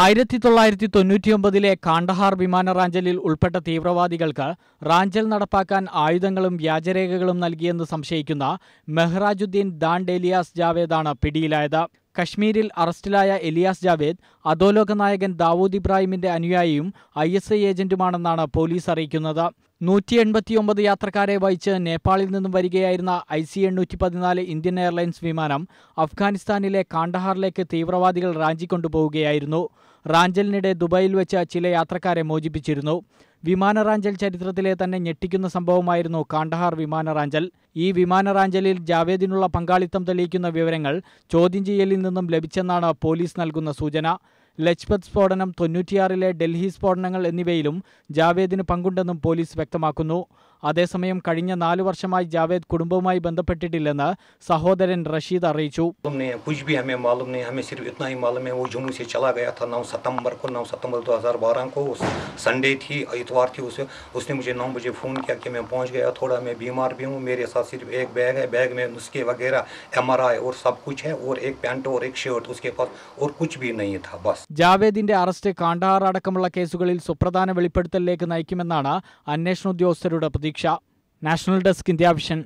ആയിരത്തി തൊള്ളായിരത്തി തൊണ്ണൂറ്റിയൊമ്പതിലെ കാണ്ഡഹാർ വിമാന റാഞ്ചലിൽ ഉൾപ്പെട്ട തീവ്രവാദികൾക്ക് റാഞ്ചൽ നടപ്പാക്കാൻ ആയുധങ്ങളും വ്യാജരേഖകളും നൽകിയെന്ന് സംശയിക്കുന്ന മെഹ്റാജുദ്ദീൻ ദാൻ ഡേലിയാസ് ജാവേദാണ് പിടിയിലായത് കശ്മീരിൽ അറസ്റ്റിലായ എലിയാസ് ജാവേദ് അധോലോക നായകൻ ദാവൂദ് ഇബ്രാഹിമിന്റെ അനുയായിയും ഐ എസ് ഐ ഏജന്റുമാണെന്നാണ് പോലീസ് അറിയിക്കുന്നത് നൂറ്റി എൺപത്തിയൊമ്പത് യാത്രക്കാരെ വഹിച്ച് നേപ്പാളിൽ നിന്നും വരികയായിരുന്ന ഐ സി എണ്ണൂറ്റി പതിനാല് ഇന്ത്യൻ എയർലൈൻസ് വിമാനം അഫ്ഗാനിസ്ഥാനിലെ കാണ്ടഹാറിലേക്ക് തീവ്രവാദികൾ റാഞ്ചിക്കൊണ്ടുപോവുകയായിരുന്നു റാഞ്ചലിനിടെ ദുബായിൽ വെച്ച് ചില യാത്രക്കാരെ മോചിപ്പിച്ചിരുന്നു വിമാനറാഞ്ചൽ ചരിത്രത്തിലെ തന്നെ ഞെട്ടിക്കുന്ന സംഭവമായിരുന്നു കാണ്ഡഹാർ വിമാനറാഞ്ചൽ ഈ വിമാനറാഞ്ചലിൽ ജാവേദിനുള്ള പങ്കാളിത്തം തെളിയിക്കുന്ന വിവരങ്ങൾ ചോദ്യം ചെയ്യലിൽ നിന്നും ലഭിച്ചെന്നാണ് പോലീസ് നൽകുന്ന സൂചന लजपत स्फोटन तुन्ूटी डेलि स्फोटी जावेदि पकुट व्यक्त अदसमय कई वर्ष जावेद कुटवी बंधपेटी सहोद रशीद अच्छे उसने मुझे नौ बजे फ़ोन किया कि मेरे साथ सिर्फ एक बैग है बैग में नुस्खे वगैरह एमआरआई और सब कुछ है और एक पैंट और एक शर्ट उसके पास और कुछ भी नहीं था बस ജാവേദിന്റെ അറസ്റ്റ് കാണ്ഡഹാർ അടക്കമുള്ള കേസുകളിൽ സുപ്രധാന വെളിപ്പെടുത്തലിലേക്ക് നയിക്കുമെന്നാണ് അന്വേഷണ ഉദ്യോഗസ്ഥരുടെ പ്രതീക്ഷ നാഷണൽ ഡെസ്ക് ഇന്ത്യ വിഷൻ